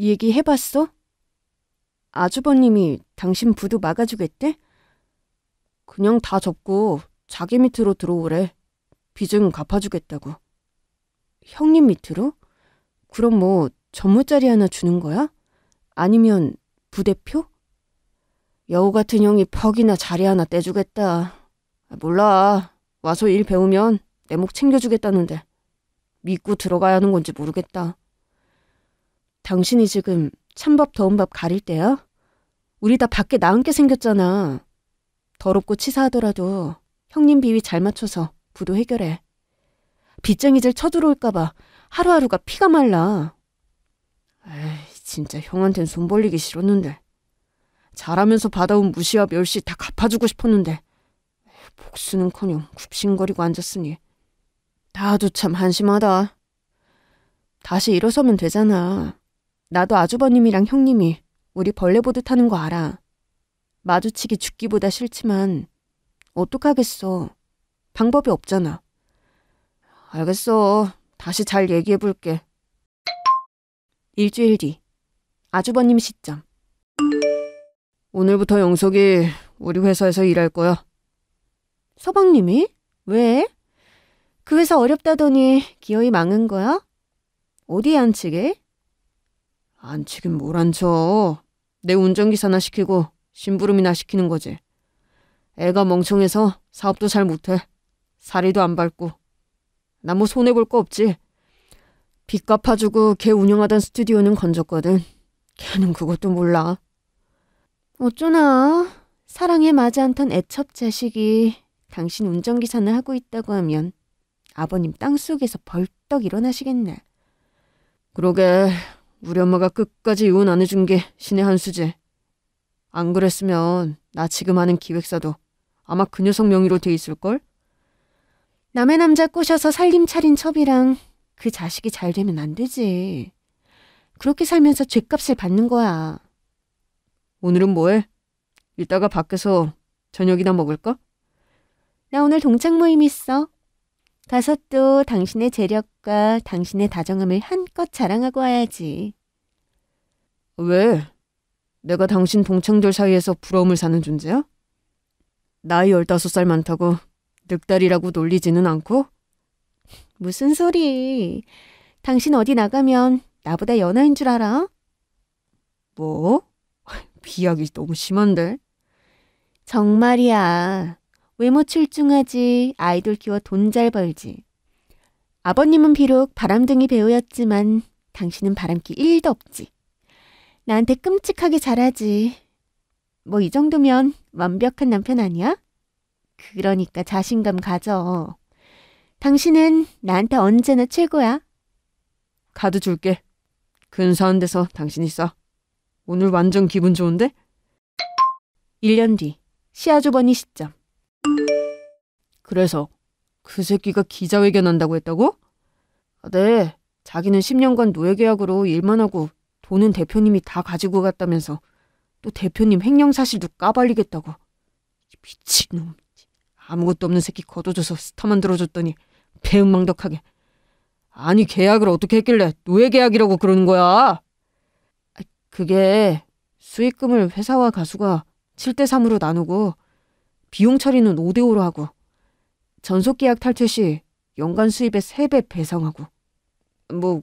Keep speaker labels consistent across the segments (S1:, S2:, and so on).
S1: 얘기해봤어? 아주버님이 당신 부두 막아주겠대? 그냥 다 접고 자기 밑으로 들어오래. 빚은 갚아주겠다고. 형님 밑으로? 그럼 뭐 전무자리 하나 주는 거야? 아니면 부대표? 여우 같은 형이 퍽이나 자리 하나 떼주겠다. 몰라. 와서 일 배우면 내 목 챙겨주겠다는데. 믿고 들어가야 하는 건지 모르겠다. 당신이 지금 찬밥 더운 밥 가릴 때야? 우리 다 밖에 나은게 생겼잖아. 더럽고 치사하더라도 형님 비위 잘 맞춰서 부도 해결해. 빚쟁이들 쳐들어올까봐 하루하루가 피가 말라. 에이, 진짜 형한텐 손 벌리기 싫었는데. 잘하면서 받아온 무시와 멸시 다 갚아주고 싶었는데. 복수는커녕 굽신거리고 앉았으니. 나도 참 한심하다. 다시 일어서면 되잖아. 나도 아주버님이랑 형님이 우리 벌레 보듯 하는 거 알아. 마주치기 죽기보다 싫지만 어떡하겠어. 방법이 없잖아. 알겠어. 다시 잘 얘기해 볼게. 일주일 뒤 아주버님 시점. 오늘부터 영석이 우리 회사에서 일할 거야. 서방님이? 왜? 그 회사 어렵다더니 기어이 망한 거야? 어디에 앉히게? 안히긴뭘안 쳐. 내 운전기사나 시키고 심부름이나 시키는 거지. 애가 멍청해서 사업도 잘 못해. 사리도 안 밟고. 나 뭐 손해볼 거 없지. 빚 갚아주고 걔 운영하던 스튜디오는 건졌거든. 걔는 그것도 몰라. 어쩌나. 사랑에 맞지 않던 애첩 자식이 당신 운전기사나 하고 있다고 하면 아버님 땅속에서 벌떡 일어나시겠네. 그러게 우리 엄마가 끝까지 이혼 안 해준 게 신의 한 수지. 안 그랬으면 나 지금 하는 기획사도 아마 그 녀석 명의로 돼 있을걸? 남의 남자 꼬셔서 살림 차린 첩이랑 그 자식이 잘 되면 안 되지. 그렇게 살면서 죗값을 받는 거야. 오늘은 뭐해? 이따가 밖에서 저녁이나 먹을까? 나 오늘 동창 모임 있어. 가서 또 당신의 재력과 당신의 다정함을 한껏 자랑하고 와야지. 왜? 내가 당신 동창들 사이에서 부러움을 사는 존재야? 나이 열다섯 살 많다고 늑다리라고 놀리지는 않고? 무슨 소리. 당신 어디 나가면 나보다 연하인 줄 알아? 뭐? 비약이 너무 심한데? 정말이야. 외모 출중하지 아이돌 키워 돈 잘 벌지. 아버님은 비록 바람둥이 배우였지만 당신은 바람기 1도 없지. 나한테 끔찍하게 잘하지. 뭐 이 정도면 완벽한 남편 아니야? 그러니까 자신감 가져. 당신은 나한테 언제나 최고야. 가드 줄게. 근사한 데서 당신 있어. 오늘 완전 기분 좋은데? 1년 뒤시아주번이 시점. 그래서 그 새끼가 기자회견 한다고 했다고? 아, 네, 자기는 10년간 노예계약으로 일만 하고 보는 대표님이 다 가지고 갔다면서 또 대표님 횡령 사실도 까발리겠다고. 미친놈. 아무것도 없는 새끼 거둬줘서 스타 만들어줬더니 배은망덕하게. 아니 계약을 어떻게 했길래 노예 계약이라고 그러는 거야? 아, 그게 수익금을 회사와 가수가 7대3으로 나누고 비용 처리는 5대5로 하고 전속 계약 탈퇴 시 연간 수입의 3배 배상하고 뭐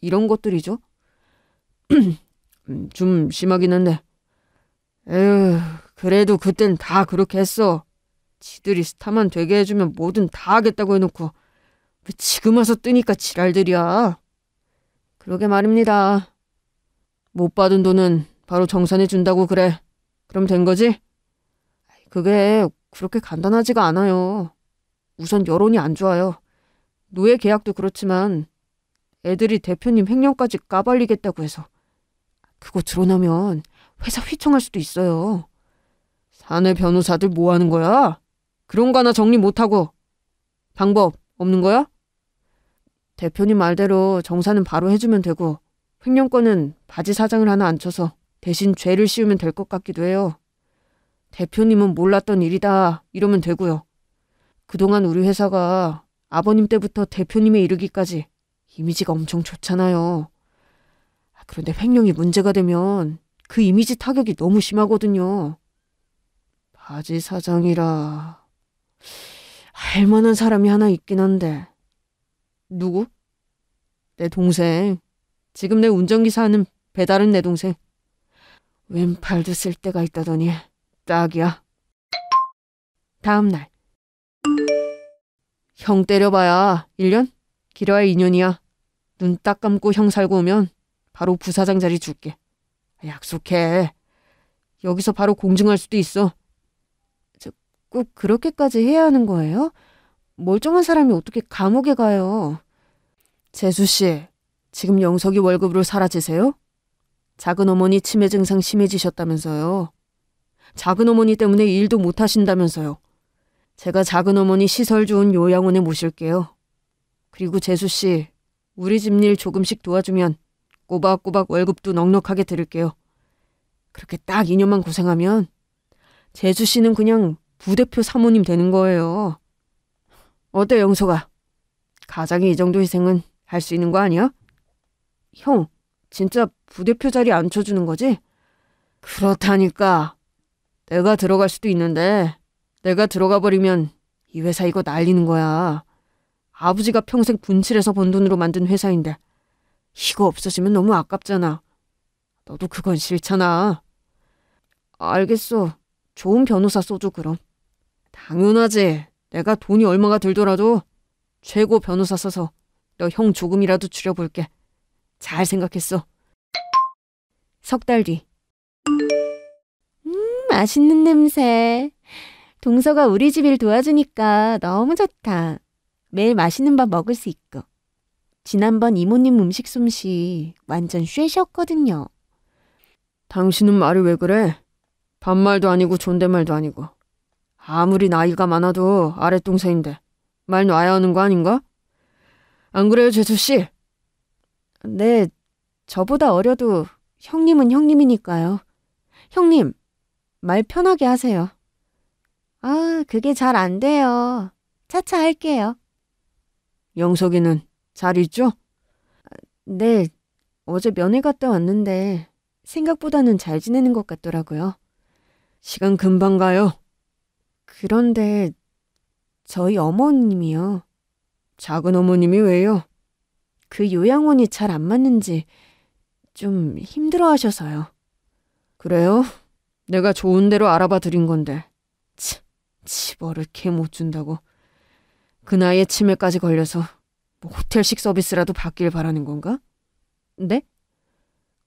S1: 이런 것들이죠. 음, 좀 심하긴 한데. 에휴, 그래도 그땐 다 그렇게 했어. 지들이 스타만 되게 해주면 뭐든 다 하겠다고 해놓고 왜 지금 와서 뜨니까 지랄들이야. 그러게 말입니다. 못 받은 돈은 바로 정산해 준다고 그래. 그럼 된 거지? 그게 그렇게 간단하지가 않아요. 우선 여론이 안 좋아요. 노예 계약도 그렇지만 애들이 대표님 횡령까지 까발리겠다고 해서 그거 드러나면 회사 휘청할 수도 있어요. 사내 변호사들 뭐 하는 거야? 그런 거 하나 정리 못하고. 방법 없는 거야? 대표님 말대로 정산은 바로 해주면 되고 횡령권은 바지 사장을 하나 앉혀서 대신 죄를 씌우면 될 것 같기도 해요. 대표님은 몰랐던 일이다 이러면 되고요. 그동안 우리 회사가 아버님 때부터 대표님에 이르기까지 이미지가 엄청 좋잖아요. 그런데 횡령이 문제가 되면 그 이미지 타격이 너무 심하거든요. 바지 사장이라 할만한 사람이 하나 있긴 한데 누구? 내 동생. 지금 내 운전기사 하는 배달은 내 동생. 왼팔도 쓸때가 있다더니 딱이야. 다음 날. 형 때려봐야 1년? 길어야 2년이야. 눈 딱 감고 형 살고 오면 바로 부사장 자리 줄게. 약속해. 여기서 바로 공증할 수도 있어. 저, 꼭 그렇게까지 해야 하는 거예요? 멀쩡한 사람이 어떻게 감옥에 가요? 재수 씨, 지금 영석이 월급으로 사라지세요? 작은 어머니 치매 증상 심해지셨다면서요. 작은 어머니 때문에 일도 못 하신다면서요. 제가 작은 어머니 시설 좋은 요양원에 모실게요. 그리고 재수 씨, 우리 집 일 조금씩 도와주면 꼬박꼬박 월급도 넉넉하게 드릴게요. 그렇게 딱 2년만 고생하면 재수 씨는 그냥 부대표 사모님 되는 거예요. 어때 영석아 가장이 이 정도 희생은 할 수 있는 거 아니야? 형, 진짜 부대표 자리 안 쳐주는 거지? 그렇다니까. 내가 들어갈 수도 있는데 내가 들어가 버리면 이 회사 이거 날리는 거야. 아버지가 평생 분칠해서 번 돈으로 만든 회사인데 이거 없어지면 너무 아깝잖아. 너도 그건 싫잖아. 알겠어. 좋은 변호사 써줘 그럼. 당연하지. 내가 돈이 얼마가 들더라도 최고 변호사 써서 너 형 조금이라도 줄여볼게. 잘 생각했어. 석 달 뒤. 음, 맛있는 냄새. 동서가 우리 집일 도와주니까 너무 좋다. 매일 맛있는 밥 먹을 수 있고. 지난번 이모님 음식 솜씨 완전 쇠셨거든요. 당신은 말이 왜 그래? 반말도 아니고 존댓말도 아니고. 아무리 나이가 많아도 아랫동생인데 말 놔야 하는 거 아닌가? 안 그래요, 제수씨? 네, 저보다 어려도 형님은 형님이니까요. 형님, 말 편하게 하세요. 아, 그게 잘 안 돼요. 차차 할게요. 영석이는 잘 있죠? 네, 어제 면회 갔다 왔는데 생각보다는 잘 지내는 것 같더라고요. 시간 금방 가요. 그런데 저희 어머님이요. 작은 어머님이 왜요? 그 요양원이 잘 안 맞는지 좀 힘들어 하셔서요. 그래요? 내가 좋은 데로 알아봐 드린 건데. 치, 치벌을개못 준다고. 그 나이에 치매까지 걸려서 뭐 호텔식 서비스라도 받길 바라는 건가? 네?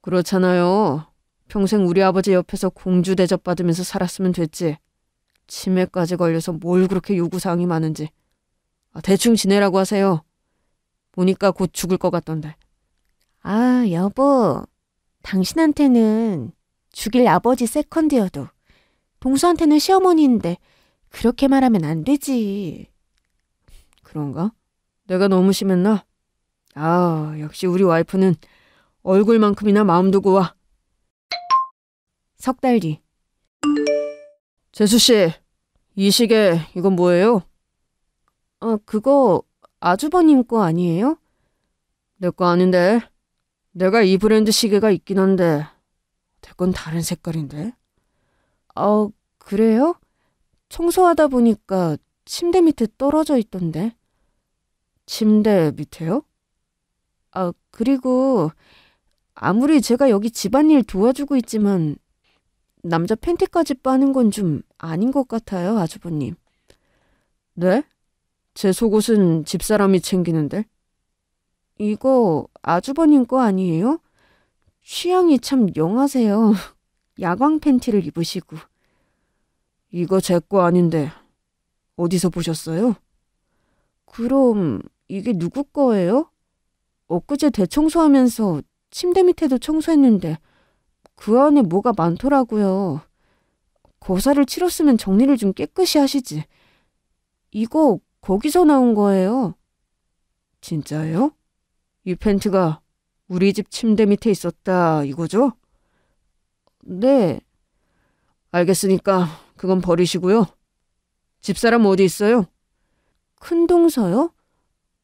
S1: 그렇잖아요. 평생 우리 아버지 옆에서 공주 대접받으면서 살았으면 됐지. 치매까지 걸려서 뭘 그렇게 요구사항이 많은지. 아, 대충 지내라고 하세요. 보니까 곧 죽을 것 같던데. 아, 여보. 당신한테는 죽일 아버지 세컨드여도 동수한테는 시어머니인데 그렇게 말하면 안 되지. 그런가? 내가 너무 심했나? 아, 역시 우리 와이프는 얼굴만큼이나 마음두 고와. 석 달 뒤. 재수 씨, 이 시계 이건 뭐예요? 아, 그거 아주버님 거 아니에요? 내 거 아닌데. 내가 이 브랜드 시계가 있긴 한데 내 건 다른 색깔인데. 아, 그래요? 청소하다 보니까 침대 밑에 떨어져 있던데. 침대 밑에요? 아, 그리고 아무리 제가 여기 집안일 도와주고 있지만 남자 팬티까지 빠는 건 좀 아닌 것 같아요, 아주버님. 네? 제 속옷은 집사람이 챙기는데? 이거 아주버님 거 아니에요? 취향이 참 영하세요. 야광 팬티를 입으시고. 이거 제 거 아닌데 어디서 보셨어요? 그럼 이게 누구 거예요? 엊그제 대청소하면서 침대 밑에도 청소했는데 그 안에 뭐가 많더라고요. 거사를 치렀으면 정리를 좀 깨끗이 하시지. 이거 거기서 나온 거예요. 진짜요? 이 팬트가 우리 집 침대 밑에 있었다 이거죠? 네. 알겠으니까 그건 버리시고요. 집사람 어디 있어요? 큰 동서요?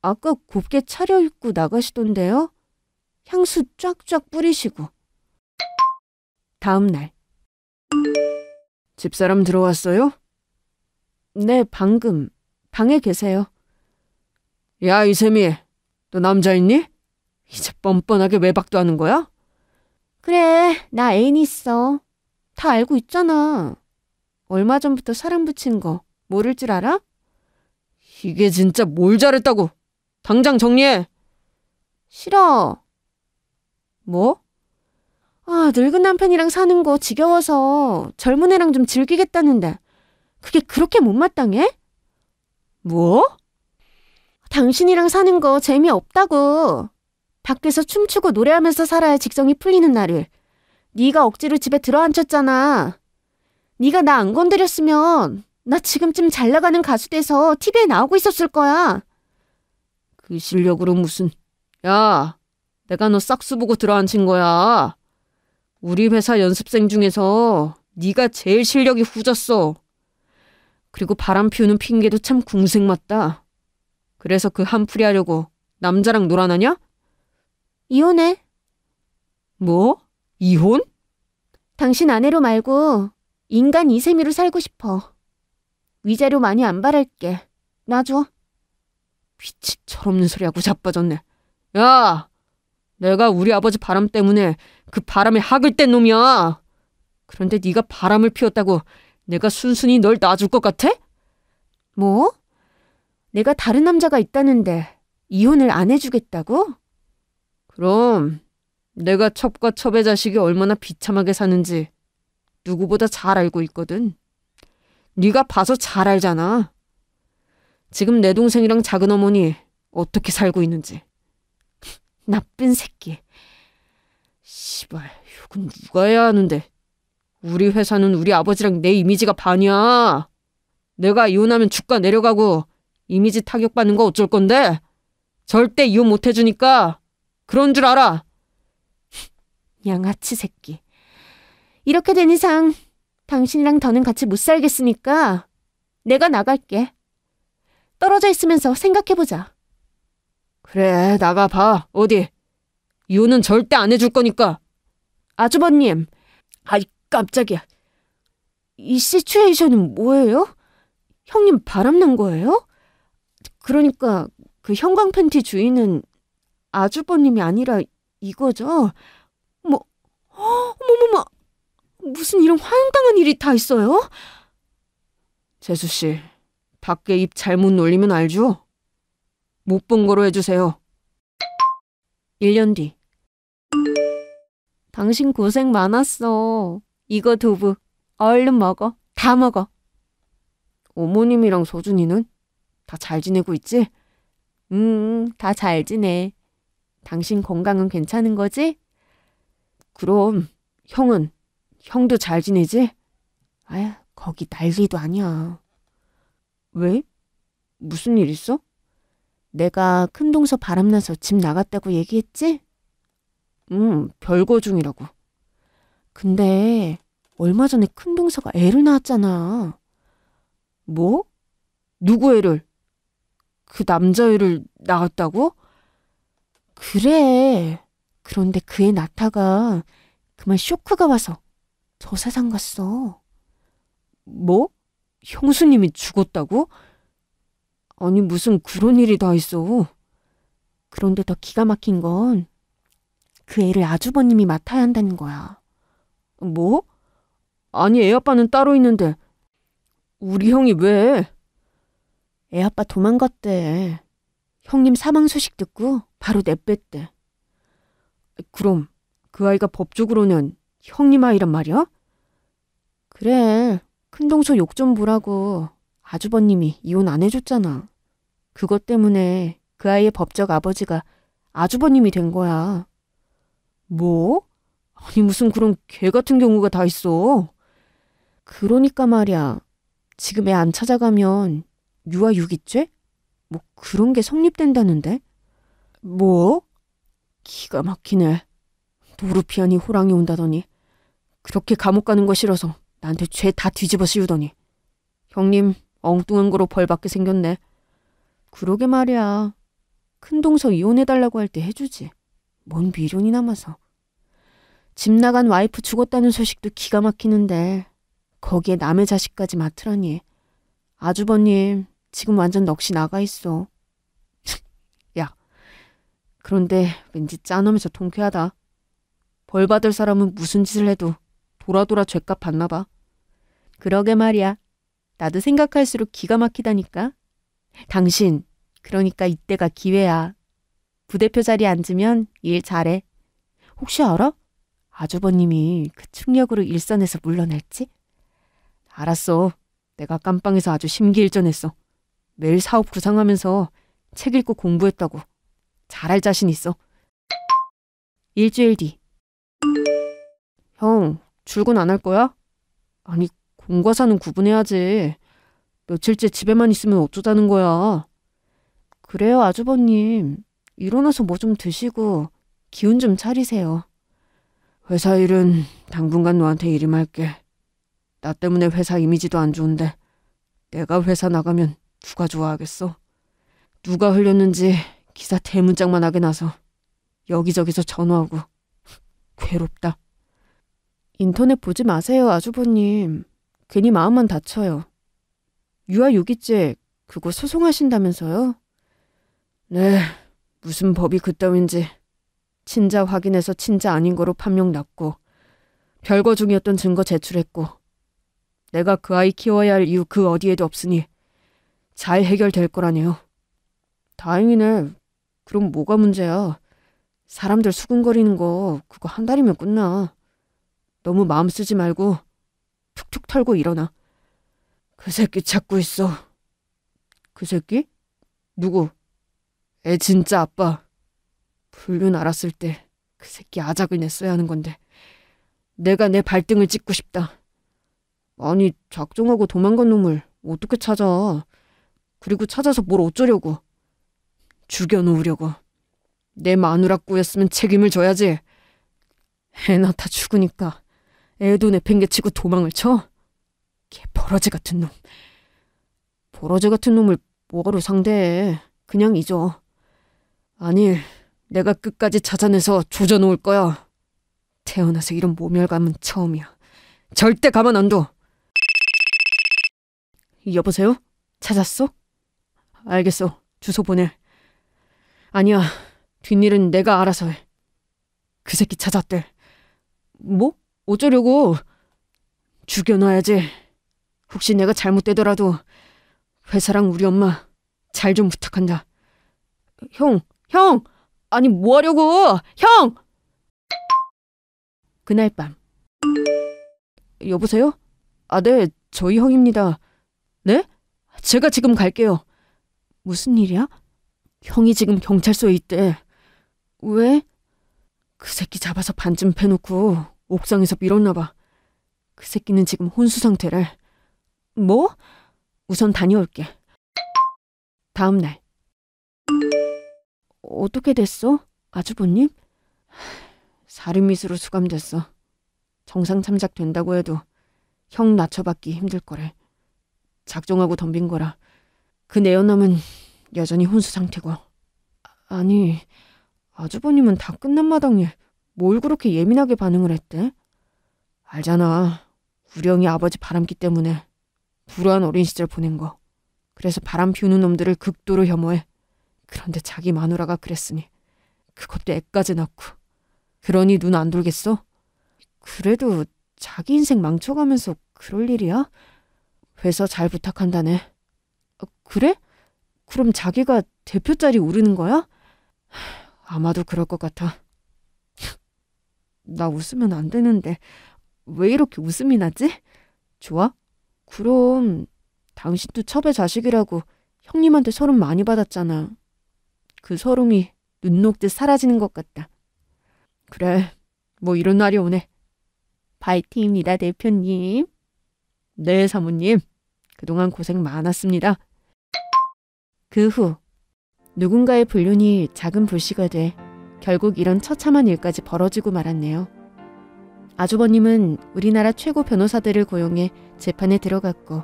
S1: 아까 곱게 차려입고 나가시던데요? 향수 쫙쫙 뿌리시고. 다음 날. 집사람 들어왔어요? 네, 방금. 방에 계세요. 야, 이세미. 너 남자 있니? 이제 뻔뻔하게 외박도 하는 거야? 그래, 나 애인 있어. 다 알고 있잖아. 얼마 전부터 사람 붙인 거 모를 줄 알아? 이게 진짜 뭘 잘했다고! 당장 정리해. 싫어. 뭐? 아, 늙은 남편이랑 사는 거 지겨워서 젊은 애랑 좀 즐기겠다는데 그게 그렇게 못마땅해? 뭐? 당신이랑 사는 거 재미없다고. 밖에서 춤추고 노래하면서 살아야 직성이 풀리는 나를. 네가 억지로 집에 들어앉혔잖아. 네가 나 안 건드렸으면 나 지금쯤 잘 나가는 가수 돼서 TV에 나오고 있었을 거야. 그 실력으로 무슨 야 내가 너 싹수 보고 들어앉힌 거야. 우리 회사 연습생 중에서 네가 제일 실력이 후졌어. 그리고 바람 피우는 핑계도 참궁색 맞다. 그래서 그 한풀이 하려고 남자랑 놀아나냐? 이혼해. 뭐? 이혼? 당신 아내로 말고 인간 이세미로 살고 싶어. 위자료 많이 안 바랄게. 놔줘. 미친 철없는 소리하고 자빠졌네. 야! 내가 우리 아버지 바람 때문에 그 바람에 학을 뗀 놈이야. 그런데 네가 바람을 피웠다고 내가 순순히 널 놔줄 것 같아? 뭐? 내가 다른 남자가 있다는데 이혼을 안 해주겠다고? 그럼 내가 첩과 첩의 자식이 얼마나 비참하게 사는지 누구보다 잘 알고 있거든. 네가 봐서 잘 알잖아. 지금 내 동생이랑 작은 어머니 어떻게 살고 있는지. 나쁜 새끼. 씨발 욕은 누가 해야 하는데. 우리 회사는 우리 아버지랑 내 이미지가 반이야. 내가 이혼하면 주가 내려가고 이미지 타격받는 거 어쩔 건데? 절대 이혼 못 해주니까 그런 줄 알아. 양아치 새끼. 이렇게 된 이상 당신이랑 더는 같이 못 살겠으니까 내가 나갈게. 떨어져 있으면서 생각해보자. 그래, 나가봐. 어디? 유는 절대 안 해줄 거니까. 아주버님. 아이, 깜짝이야. 이 시츄에이션은 뭐예요? 형님 바람난 거예요? 그러니까 그 형광 팬티 주인은 아주버님이 아니라 이거죠? 뭐, 어머머머, 무슨 이런 황당한 일이 다 있어요? 재수씨. 밖에 입 잘못 놀리면 알죠? 못 본 거로 해주세요. 1년 뒤. 당신 고생 많았어. 이거 두부. 얼른 먹어. 다 먹어. 어머님이랑 서준이는? 다 잘 지내고 있지? 음, 다잘 지내. 당신 건강은 괜찮은 거지? 그럼, 형은? 형도 잘 지내지? 아휴, 거기 난리도 아니야. 왜? 무슨 일 있어? 내가 큰동서 바람나서 집 나갔다고 얘기했지? 응, 별거 중이라고. 근데 얼마 전에 큰동서가 애를 낳았잖아. 뭐? 누구 애를? 그 남자애를 낳았다고? 그래. 그런데 그 애낳다가 그만 쇼크가 와서 저 세상 갔어. 뭐? 형수님이 죽었다고? 아니, 무슨 그런 일이 다 있어. 그런데 더 기가 막힌 건 그 애를 아주버님이 맡아야 한다는 거야. 뭐? 아니, 애 아빠는 따로 있는데. 우리 형이 왜? 애 아빠 도망갔대. 형님 사망 소식 듣고 바로 내뺐대. 그럼 그 아이가 법적으로는 형님 아이란 말이야? 그래. 큰동서 욕좀 보라고 아주버님이 이혼 안 해줬잖아. 그것 때문에 그 아이의 법적 아버지가 아주버님이 된 거야. 뭐? 아니 무슨 그런 개 같은 경우가 다 있어. 그러니까 말이야. 지금 애 안 찾아가면 유아 유기죄? 뭐 그런 게 성립된다는데? 뭐? 기가 막히네. 노루피안이 호랑이 온다더니 그렇게 감옥 가는 거 싫어서 나한테 죄 다 뒤집어 씌우더니 형님 엉뚱한 거로 벌받게 생겼네. 그러게 말이야. 큰 동서 이혼해달라고 할 때 해주지. 뭔 미련이 남아서. 집 나간 와이프 죽었다는 소식도 기가 막히는데 거기에 남의 자식까지 맡으라니. 아주버님 지금 완전 넋이 나가 있어. 야 그런데 왠지 짠하면서 통쾌하다. 벌받을 사람은 무슨 짓을 해도 돌아돌아 죄값 받나 봐. 그러게 말이야. 나도 생각할수록 기가 막히다니까. 당신, 그러니까 이때가 기회야. 부대표 자리에 앉으면 일 잘해. 혹시 알아? 아주버님이 그 충격으로 일선에서 물러날지? 알았어. 내가 깜빵에서 아주 심기일전했어. 매일 사업 구상하면서 책 읽고 공부했다고. 잘할 자신 있어. 일주일 뒤. 형, 출근 안 할 거야? 아니, 공과 사는 구분해야지. 며칠째 집에만 있으면 어쩌자는 거야. 그래요, 아주버님. 일어나서 뭐 좀 드시고 기운 좀 차리세요. 회사 일은 당분간 너한테 일임할게. 나 때문에 회사 이미지도 안 좋은데 내가 회사 나가면 누가 좋아하겠어? 누가 흘렸는지 기사 대문짝만 하게 나서 여기저기서 전화하고 괴롭다. 인터넷 보지 마세요, 아주버님. 괜히 마음만 다쳐요. 유아 유기죄 그거 소송하신다면서요? 네, 무슨 법이 그따윈지. 친자 확인해서 친자 아닌 거로 판명 났고 별거 중이었던 증거 제출했고 내가 그 아이 키워야 할 이유 그 어디에도 없으니 잘 해결될 거라네요. 다행이네. 그럼 뭐가 문제야? 사람들 수근거리는 거 그거 한 달이면 끝나. 너무 마음 쓰지 말고 툭툭 털고 일어나. 그 새끼 찾고 있어. 그 새끼? 누구? 애 진짜 아빠. 불륜 알았을 때 그 새끼 아작을 냈어야 하는 건데. 내가 내 발등을 찍고 싶다. 아니, 작정하고 도망간 놈을 어떻게 찾아. 그리고 찾아서 뭘 어쩌려고. 죽여놓으려고. 내 마누라 꾸였으면 책임을 져야지. 애나 다 죽으니까. 애도 내팽개치고 도망을 쳐? 개 버러지 같은 놈. 버러지 같은 놈을 뭐가로 상대해. 그냥 잊어. 아니, 내가 끝까지 찾아내서 조져놓을 거야. 태어나서 이런 모멸감은 처음이야. 절대 가만 안 둬. 여보세요? 찾았어? 알겠어. 주소 보내. 아니야. 뒷일은 내가 알아서 해. 그 새끼 찾았대. 뭐? 어쩌려고? 죽여놔야지. 혹시 내가 잘못되더라도 회사랑 우리 엄마 잘 좀 부탁한다. 형, 형! 아니, 뭐 하려고! 형! 그날 밤. 여보세요? 아, 네, 저희 형입니다. 네? 제가 지금 갈게요. 무슨 일이야? 형이 지금 경찰서에 있대. 왜? 그 새끼 잡아서 반쯤 패놓고 옥상에서 밀었나 봐. 그 새끼는 지금 혼수 상태래. 뭐? 우선 다녀올게. 다음 날. 어떻게 됐어? 아주버님? 살인미수로 수감됐어. 정상 참작 된다고 해도 형 낮춰받기 힘들 거래. 작정하고 덤빈 거라. 그 내연남은 여전히 혼수 상태고. 아, 아니, 아주버님은 다 끝난 마당에. 뭘 그렇게 예민하게 반응을 했대? 알잖아. 우리 형이 아버지 바람기 때문에 불우한 어린 시절 보낸 거. 그래서 바람 피우는 놈들을 극도로 혐오해. 그런데 자기 마누라가 그랬으니 그것도 애까지 낳고. 그러니 눈 안 돌겠어? 그래도 자기 인생 망쳐가면서 그럴 일이야? 회사 잘 부탁한다네. 어, 그래? 그럼 자기가 대표 자리 오르는 거야? 아마도 그럴 것 같아. 나 웃으면 안 되는데 왜 이렇게 웃음이 나지? 좋아? 그럼 당신도 첩의 자식이라고 형님한테 서름 많이 받았잖아. 그 서름이 눈 녹듯 사라지는 것 같다. 그래, 뭐 이런 날이 오네. 파이팅입니다, 대표님. 네, 사모님. 그동안 고생 많았습니다. 그 후 누군가의 불륜이 작은 불씨가 돼 결국 이런 처참한 일까지 벌어지고 말았네요. 아주버님은 우리나라 최고 변호사들을 고용해 재판에 들어갔고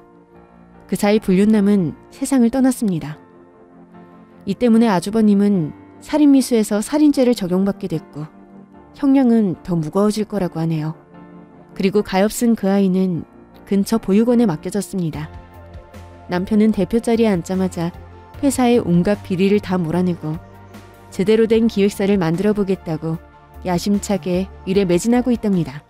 S1: 그 사이 불륜남은 세상을 떠났습니다. 이 때문에 아주버님은 살인미수에서 살인죄를 적용받게 됐고 형량은 더 무거워질 거라고 하네요. 그리고 가엾은 그 아이는 근처 보육원에 맡겨졌습니다. 남편은 대표 자리에 앉자마자 회사의 온갖 비리를 다 몰아내고 제대로 된 기획사를 만들어 보겠다고 야심차게 일에 매진하고 있답니다.